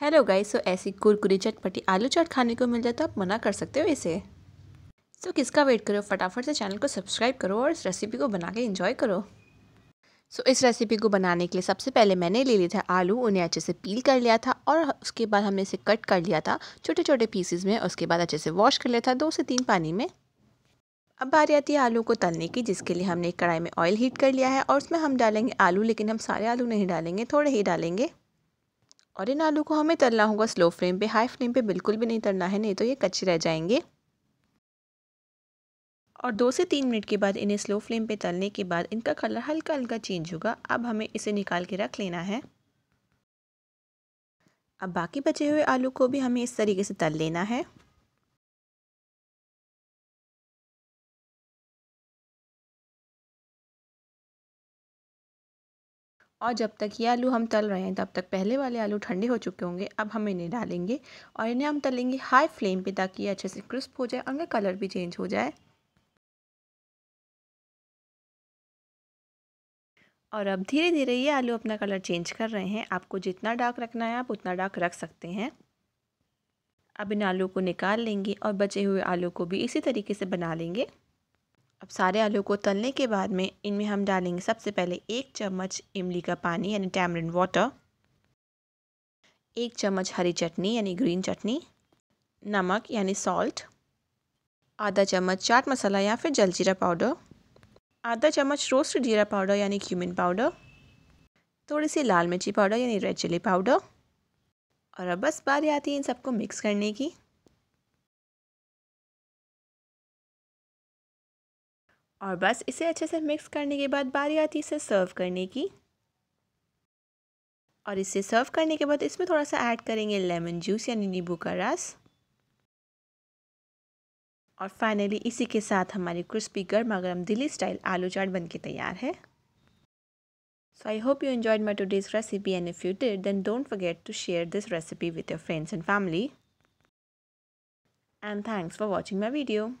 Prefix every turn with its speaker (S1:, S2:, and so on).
S1: hello guys so ऐसी कुरकुरी चटपटी आलू चाट खाने को मिल जाए तो आप मना कर सकते हो इसे so, किसका वेट करो फटाफट से चैनल को सब्सक्राइब करो और इस रेसिपी को बना के इंजॉय करो सो so, इस रेसिपी को बनाने के लिए सबसे पहले मैंने ले लिया था आलू उन्हें अच्छे से पील कर लिया था और उसके बाद हमने इसे कट कर लिया था छोटे छोटे पीसेस में उसके बाद अच्छे से वॉश कर लिया था दो से तीन पानी में अब बारी आती है आलू को तलने की जिसके लिए हमने कढ़ाई में ऑयल हीट कर लिया है और उसमें हम डालेंगे आलू लेकिन हम सारे आलू नहीं डालेंगे थोड़े ही डालेंगे और इन आलू को हमें तलना होगा स्लो फ्लेम पे हाई फ्लेम पे बिल्कुल भी नहीं तलना है नहीं तो ये कच्चे रह जाएंगे और दो से तीन मिनट के बाद इन्हें स्लो फ्लेम पे तलने के बाद इनका कलर हल्का हल्का चेंज होगा अब हमें इसे निकाल के रख लेना है अब बाकी बचे हुए आलू को भी हमें इस तरीके से तल लेना है और जब तक ये आलू हम तल रहे हैं तब तक पहले वाले आलू ठंडे हो चुके होंगे अब हम इन्हें डालेंगे और इन्हें हम तलेंगे हाई फ्लेम पे ताकि ये अच्छे से क्रिस्प हो जाए और उनका कलर भी चेंज हो जाए और अब धीरे धीरे ये आलू अपना कलर चेंज कर रहे हैं आपको जितना डार्क रखना है आप उतना डार्क रख सकते हैं अब इन आलू को निकाल लेंगे और बचे हुए आलू को भी इसी तरीके से बना लेंगे अब सारे आलू को तलने के बाद में इनमें हम डालेंगे सबसे पहले एक चम्मच इमली का पानी यानी टैमरिन वाटर एक चम्मच हरी चटनी यानी ग्रीन चटनी नमक यानी सॉल्ट आधा चम्मच चाट मसाला या फिर जलजीरा पाउडर आधा चम्मच रोस्ट जीरा पाउडर यानी क्यूमिन पाउडर थोड़ी सी लाल मिर्ची पाउडर यानी रेड चिली पाउडर और अब बस बारी आती है इन सबको मिक्स करने की और बस इसे अच्छे से मिक्स करने के बाद बारी आती इसे सर्व करने की और इसे सर्व करने के बाद इसमें थोड़ा सा ऐड करेंगे लेमन जूस यानी नींबू का रस और फाइनली इसी के साथ हमारी क्रिस्पी गर्मा गर्म दिल्ली स्टाइल आलू चाट बन के तैयार है so I hope you enjoyed my today's recipe and if you did then don't forget to share this recipe with your friends and family and thanks for watching my video